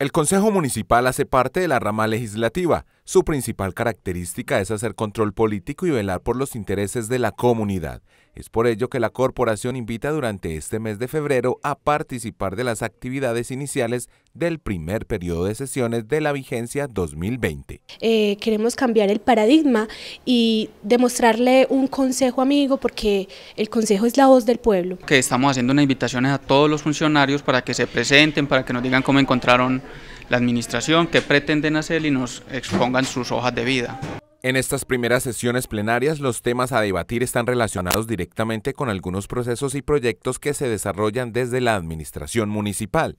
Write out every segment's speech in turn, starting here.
El Consejo Municipal hace parte de la rama legislativa, su principal característica es hacer control político y velar por los intereses de la comunidad. Es por ello que la corporación invita durante este mes de febrero a participar de las actividades iniciales del primer periodo de sesiones de la vigencia 2020. Eh, queremos cambiar el paradigma y demostrarle un consejo amigo porque el consejo es la voz del pueblo. Que estamos haciendo una invitación a todos los funcionarios para que se presenten, para que nos digan cómo encontraron la administración, qué pretenden hacer y nos expongan sus hojas de vida. En estas primeras sesiones plenarias, los temas a debatir están relacionados directamente con algunos procesos y proyectos que se desarrollan desde la administración municipal.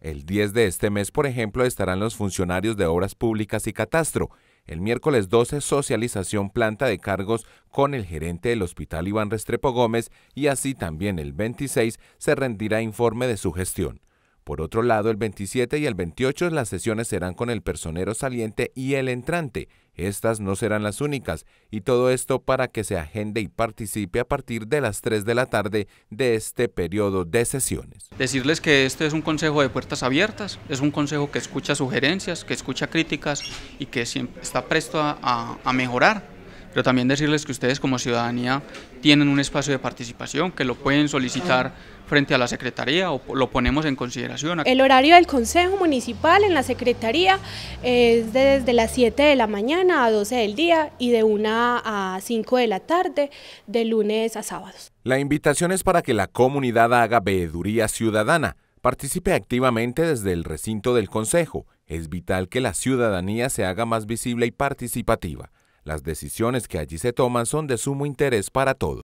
El 10 de este mes, por ejemplo, estarán los funcionarios de Obras Públicas y Catastro. El miércoles 12, socialización planta de cargos con el gerente del Hospital Iván Restrepo Gómez y así también el 26 se rendirá informe de su gestión. Por otro lado, el 27 y el 28 las sesiones serán con el personero saliente y el entrante. Estas no serán las únicas, y todo esto para que se agende y participe a partir de las 3 de la tarde de este periodo de sesiones. Decirles que este es un consejo de puertas abiertas, es un consejo que escucha sugerencias, que escucha críticas y que siempre está presto a, a mejorar pero también decirles que ustedes como ciudadanía tienen un espacio de participación, que lo pueden solicitar frente a la Secretaría o lo ponemos en consideración. El horario del Consejo Municipal en la Secretaría eh, es desde las 7 de la mañana a 12 del día y de 1 a 5 de la tarde, de lunes a sábados. La invitación es para que la comunidad haga veeduría ciudadana, participe activamente desde el recinto del Consejo. Es vital que la ciudadanía se haga más visible y participativa. Las decisiones que allí se toman son de sumo interés para todos.